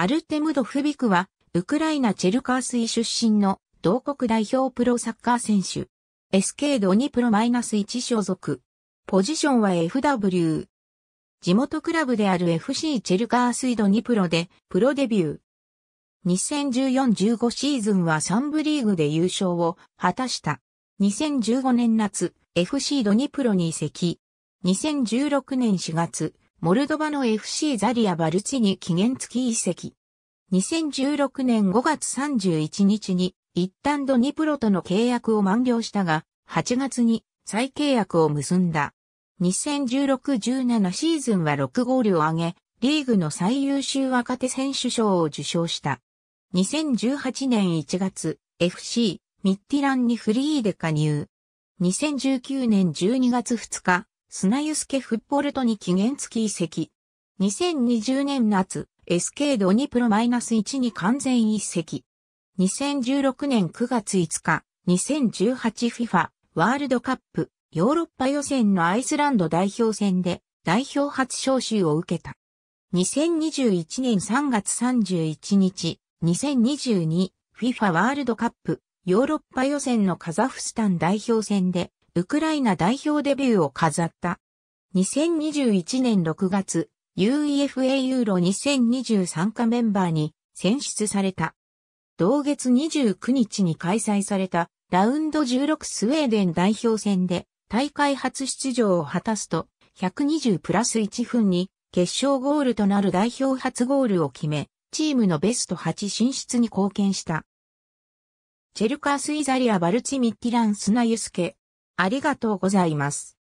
アルテムドフビクは、ウクライナチェルカースイ出身の同国代表プロサッカー選手。SK ドニプロマイナス -1 所属。ポジションは FW。地元クラブである FC チェルカースイドニプロでプロデビュー。2014-15シーズンは3部リーグで優勝を果たした。2015年夏、FC ドニプロに移籍。2016年4月、モルドバの FC ザリア・バルチに期限付き移籍。2016年5月31日に一旦ドニプロとの契約を満了したが、8月に再契約を結んだ。2016-17シーズンは6ゴールを挙げ、リーグの最優秀若手選手賞を受賞した。2018年1月、FC、ミッティランにフリーで加入。2019年12月2日、スナユスケ・フッポルトに期限付き移籍。2020年夏、SK ドニプロマイナス -1 に完全移籍。2016年9月5日、2018FIFA ワールドカップヨーロッパ予選のアイスランド代表戦で代表初招集を受けた。2021年3月31日、2022FIFA ワールドカップヨーロッパ予選のカザフスタン代表戦でウクライナ代表デビューを飾った。2021年6月、UEFA ユーロ2023加メンバーに選出された。同月29日に開催されたラウンド16スウェーデン代表戦で大会初出場を果たすと120プラス1分に決勝ゴールとなる代表初ゴールを決め、チームのベスト8進出に貢献した。チェルカース・イザリア・バルチ・ミッティラン・スナユスケ、ありがとうございます。